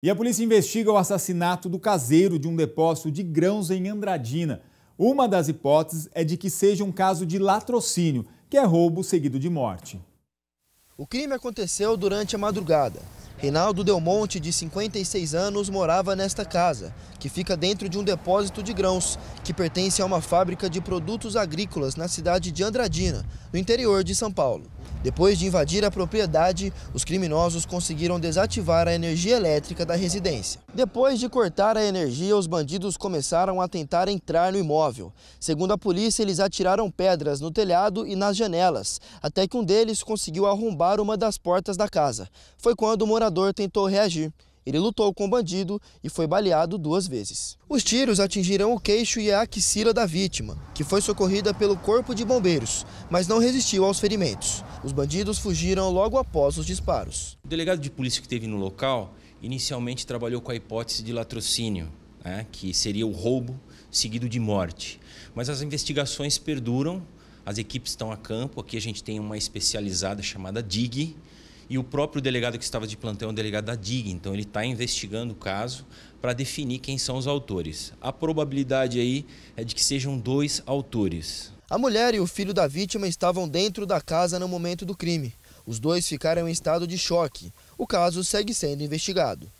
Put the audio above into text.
E a polícia investiga o assassinato do caseiro de um depósito de grãos em Andradina. Uma das hipóteses é de que seja um caso de latrocínio, que é roubo seguido de morte. O crime aconteceu durante a madrugada. Reinaldo Delmonte, de 56 anos, morava nesta casa, que fica dentro de um depósito de grãos, que pertence a uma fábrica de produtos agrícolas na cidade de Andradina, no interior de São Paulo. Depois de invadir a propriedade, os criminosos conseguiram desativar a energia elétrica da residência. Depois de cortar a energia, os bandidos começaram a tentar entrar no imóvel. Segundo a polícia, eles atiraram pedras no telhado e nas janelas, até que um deles conseguiu arrombar uma das portas da casa. Foi quando o morador estuprador tentou reagir. Ele lutou com o bandido e foi baleado duas vezes. Os tiros atingiram o queixo e a axila da vítima, que foi socorrida pelo corpo de bombeiros, mas não resistiu aos ferimentos. Os bandidos fugiram logo após os disparos. O delegado de polícia que esteve no local inicialmente trabalhou com a hipótese de latrocínio, né, que seria o roubo seguido de morte. Mas as investigações perduram, as equipes estão a campo, aqui a gente tem uma especializada chamada DIG, e o próprio delegado que estava de plantão é um delegado da DIG, então ele está investigando o caso para definir quem são os autores. A probabilidade aí é de que sejam dois autores. A mulher e o filho da vítima estavam dentro da casa no momento do crime. Os dois ficaram em estado de choque. O caso segue sendo investigado.